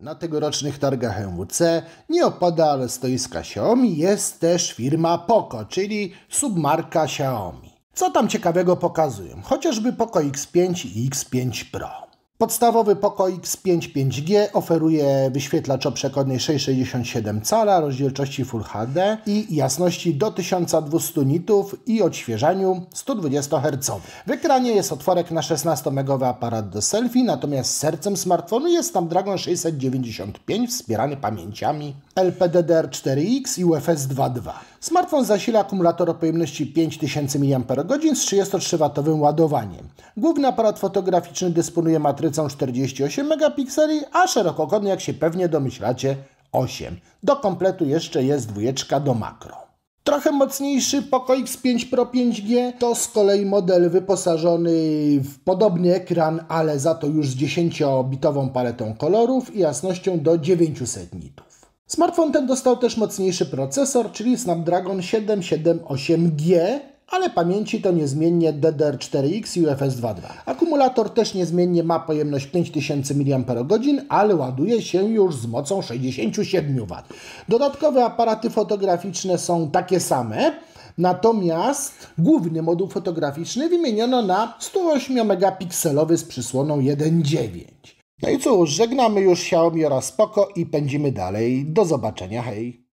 Na tegorocznych targach MWC nie opada ale stoiska Xiaomi, jest też firma Poco, czyli submarka Xiaomi. Co tam ciekawego pokazują? Chociażby Poco X5 i X5 Pro. Podstawowy pokoik z 5.5G oferuje wyświetlacz o przekątnej 6,67 cala, rozdzielczości Full HD i jasności do 1200 nitów i odświeżaniu 120 Hz. W ekranie jest otworek na 16-megowy aparat do selfie, natomiast sercem smartfonu jest tam Dragon 695 wspierany pamięciami LPDDR4X i UFS 2.2. Smartfon zasila akumulator o pojemności 5000 mAh z 33W ładowaniem. Główny aparat fotograficzny dysponuje matrycą są 48 megapikseli, a szerokokątny, jak się pewnie domyślacie, 8. Do kompletu jeszcze jest dwójeczka do makro. Trochę mocniejszy Poco x 5 Pro 5G to z kolei model wyposażony w podobny ekran, ale za to już z 10-bitową paletą kolorów i jasnością do 900 nitów. Smartfon ten dostał też mocniejszy procesor, czyli Snapdragon 778G, ale pamięci to niezmiennie DDR4X i UFS 2.2. Akumulator też niezmiennie ma pojemność 5000 mAh, ale ładuje się już z mocą 67 W. Dodatkowe aparaty fotograficzne są takie same, Natomiast główny moduł fotograficzny wymieniono na 108 megapikselowy z przysłoną 1.9. No i cóż, żegnamy już Xiaomi oraz Poco i pędzimy dalej. Do zobaczenia, hej!